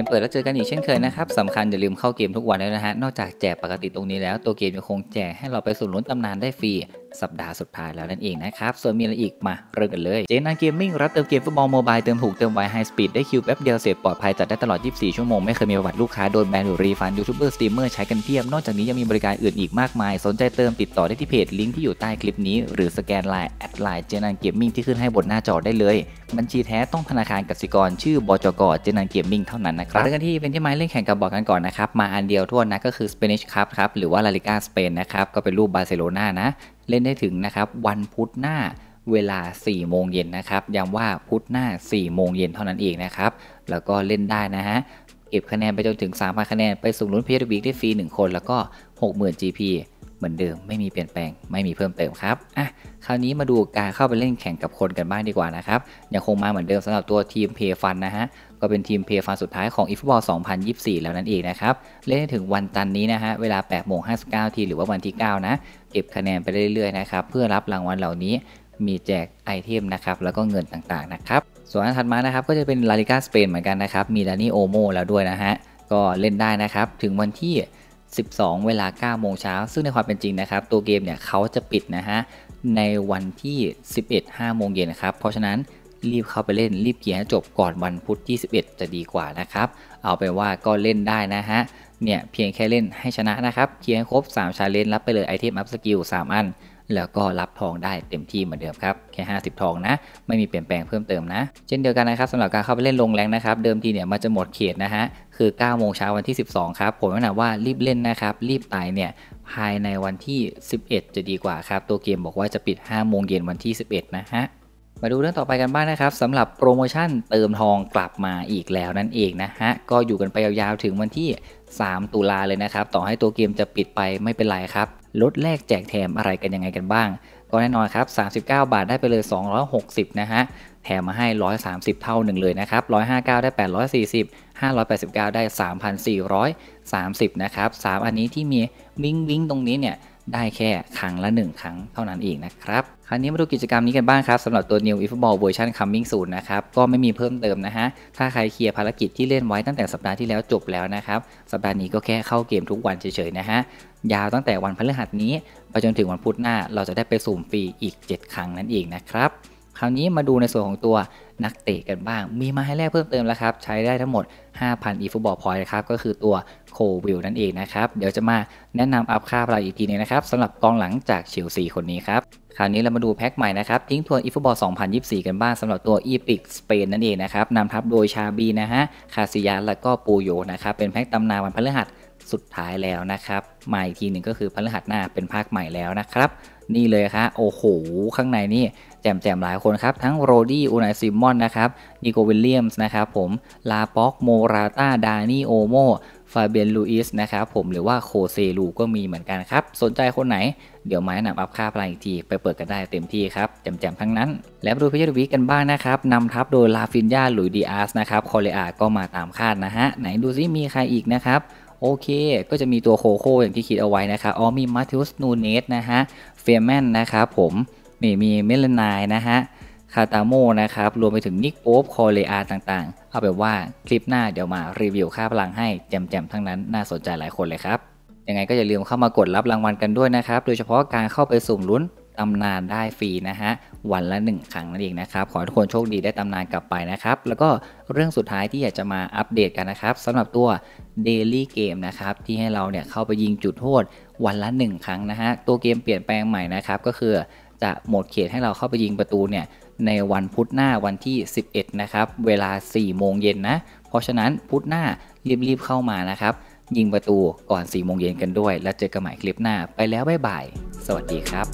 มเปิดแล้วเจอกันอีกเช่นเคยนะครับ สำคัญอย่าลืมเข้าเกมทุกวันแล้วนะฮะ นอกจากแจกปกติตรงนี้แล้ว ตัวเกมยังคงแจกให้เราไปสุ่ลุ้นตำนานได้ฟรีสัปดาห์สุดท้ายแล้วนั่นเองนะครับ ส่วนมีอะไรอีกมาเริ่มกันเลยเจนันเกมมิ่งรับเติมเกมฟุตบอลโมบาย เติมถูกเติมไวไฮสปีดได้คิวแป๊บเดียวเสร็จปลอดภัย จัดได้ตลอด 24 ชั่วโมง ไม่เคยมีประวัติลูกค้าโดนแบนหรือรีฟันยูทูบเบอร์สตรีมเมอร์ใช้กันเพียบนอกจากนี้ยังมีบริการอื่นอีกมากมาย สนใจเติมติดต่อได้ที่เพจลิงก์ที่อยู่ใต้คลิปนี้หรือสแกนไลน์แอดไลน์เจนันเกมมิ่งที่ขึ้นให้บนหน้าจอได้เลยบัญชีแท้ต้องธนาคารกสิกรชื่อบจกเจนันเกมมิ่งเท่านั้นนะครับเรื่องที่เป็นที่ไม้เล่นแข่งกับบอกกันก่อนนะครับมาอันเดียวทั่วนะก็คือ Spanish Cup ครับหรือว่า La Liga Spain นะครับก็เป็นรูปบาร์เซโลนานะเล่นได้ถึงนะครับวันพุธหน้าเวลา 4 โมงเย็นนะครับย้ำว่าพุธหน้า 4 โมงเย็นเท่านั้นเองนะครับ แล้วก็เล่นได้นะฮะ เก็บคะแนนไปจนถึง 3,000คะแนน ไปสูงลุ้นพีเอรวบิกได้ฟรี 1 คน แล้วก็ 60,000 GP เหมือนเดิมไม่มีเปลี่ยนแปลงไม่มีเพิ่มเติมครับอ่ะคราวนี้มาดูการเข้าไปเล่นแข่งกับคนกันบ้างดีกว่านะครับยังคงมาเหมือนเดิมสำหรับตัวทีมเพย์ฟันนะฮะก็เป็นทีมเพย์ฟันสุดท้ายของอีฟบอล2024 แล้วนั่นเองนะครับ เล่นถึงวันจันนี้นะฮะเวลา8โมง59ทีหรือว่าวันที่ 9 นะ เก็บคะแนนไปเรื่อยๆนะครับ เพื่อรับรางวัลเหล่านี้มีแจกไอเทมนะครับแล้วก็เงินต่างๆนะครับส่วนอันถัดมานะครับก็จะเป็นลาลิกาสเปนเหมือนกันนะครับมีดานี่โอโมแล้วด้วยนะฮะก็เล่นได้นะครับถึงวันที่12 เวลา 9 โมงเช้า ซึ่งในความเป็นจริงนะครับ ตัวเกมเนี่ย เขาจะปิดนะฮะ ในวันที่ 11 5 โมงเย็นนะครับ เพราะฉะนั้น รีบเข้าไปเล่น รีบเกียร์จบก่อนวันพุธที่11จะดีกว่านะครับ เอาไปว่าก็เล่นได้นะฮะ เนี่ย เพียงแค่เล่นให้ชนะนะครับ เกียร์ครบ 3 ชาเลนจ์ รับไปเลยไอเทมอัพสกิล 3 อัน แล้วก็รับทองได้เต็มที่เหมือนเดิมครับ แค่ 50 ทองนะ ไม่มีเปลี่ยนแปลงเพิ่มเติมนะ เช่นเดียวกันนะครับสำหรับการเข้าไปเล่นลงแรงนะครับ เดิมทีเนี่ย มันจะหมดเขตนะฮะคือ9โมงเช้าวันที่ 12 ครับ ผมแนะนำว่ารีบเล่นนะครับ รีบตายเนี่ย ภายในวันที่ 11 จะดีกว่าครับ ตัวเกมบอกว่าจะปิด 5 โมงเย็นวันที่ 11 นะฮะ มาดูเรื่องต่อไปกันบ้างนะครับสำหรับโปรโมชั่นเติมทองกลับมาอีกแล้วนั่นเองนะฮะ ก็อยู่กันไปยาวๆ ถึงวันที่ 3 ตุลาเลยนะครับ ต่อให้ตัวเกมจะปิดไปไม่เป็นไรครับลดแลกแจกแถมอะไรกันยังไงกันบ้าง ก็แน่นอนครับ39 บาทได้ไปเลย 260นะฮะ แถมมาให้ 130 เท่าหนึ่งเลยนะครับ 159ได้ 840 589 ได้ 3,430นะครับ3อันนี้ที่มีวิ้งวิ้งตรงนี้เนี่ยได้แค่ครั้งละ 1 ครั้งเท่านั้นเองนะครับคราวนี้มาดูกิจกรรมนี้กันบ้างครับสำหรับตัว New i f b a l l Version Coming Soon นะครับก็ไม่มีเพิ่มเติมนะฮะถ้าใครเคลียร์ภารกิจที่เล่นไว้ตั้งแต่สัปดาห์ที่แล้วจบแล้วนะครับสัปดาห์นี้ก็แค่เข้าเกมทุกวันเฉยๆนะฮะยาวตั้งแต่วันพฤหัสนี้ไปจนถึงวันพุธหน้าเราจะได้ไปสุ่มฟรีอีก 7 ครั้งนั่นเองนะครับคราวนี้มาดูในส่วนของตัวนักเตะกันบ้าง มีมาให้แลกเพิ่มเติมแล้วครับ ใช้ได้ทั้งหมด 5,000 eFootball Point ครับก็คือตัวโควิลนั่นเองนะครับ เดี๋ยวจะมาแนะนำอัพค่าพลางอีกทีนึงนะครับสำหรับกองหลังจากเชลซีคนนี้ครับคราวนี้เรามาดูแพ็คใหม่นะครับ ทิ้งทวน eFootball 2024 กันบ้างสำหรับตัวอีพิกสเปนนั่นเองนะครับนำทัพโดยชาบีนะฮะคาซิยาและก็ปูโยนะครับเป็นแพ็คตำนานวันพฤหัสสุดท้ายแล้วนะครับ มาอีกทีหนึ่งก็คือพฤหัสหน้า เป็นภาคใหม่แล้วนะครับ นี่เลยครับโอ้โห ข้างในนี่ แจมแจมหลายคนครับ ทั้งโรดี้อูนายซิมอนนะครับนิโกวิลเลียมส์นะครับผมลาป็อกโมราตาดานี่โอโมฟาเบียนลูอิสนะครับผมหรือว่าโคเซลูก็มีเหมือนกันครับ สนใจคนไหน เดี๋ยวไม้นำอัพค่าพลังอีกทีไปเปิดกันได้เต็มที่ครับ แจมๆทั้งนั้น แล้วดูพิจารวีกันบ้างนะครับนำทัพโดยลาฟินยาหลุยดีอาร์สนะครับคอเลอา ก็มาตามคาดนะฮะไหนดูซิมีใครอีกนะครับโอเค ก็จะมีตัวโคโค่อย่างที่คิดเอาไว้นะครับ อ๋อมีมาทิอุสนูเนสนะฮะ เฟรแมนนะครับผม นี่มีเมลนายนะฮะ คาตาโมนะครับ รวมไปถึงนิกโอฟบคอเลอาต่างๆ เอาแบบว่าคลิปหน้าเดี๋ยวมารีวิวค่าพลังให้แจมๆ ทั้งนั้นน่าสนใจหลายคนเลยครับ ยังไงก็อย่าลืมเข้ามากดรับรางวัลกันด้วยนะครับ โดยเฉพาะการเข้าไปสุ่มลุ้นตำนานได้ฟรีนะฮะ วันละ1ครั้งนั่นเองนะครับ ขอให้ทุกคนโชคดีได้ตำนานกลับไปนะครับ แล้วก็เรื่องสุดท้ายที่อยากจะมาอัปเดตกันนะครับสำหรับตัว Daily Game นะครับที่ให้เราเนี่ยเข้าไปยิงจุดโทษวันละ 1 ครั้งนะฮะตัวเกมเปลี่ยนแปลงใหม่นะครับก็คือจะหมดเขตให้เราเข้าไปยิงประตูเนี่ยในวันพุธหน้าวันที่ 11นะครับเวลา4โมงเย็นนะ เพราะฉะนั้นพุธหน้ารีบๆเข้ามานะครับยิงประตูก่อน4โมงเย็นกันด้วย แล้วเจอกันใหม่คลิปหน้าไปแล้วบ๊ายบาย สวัสดีครับ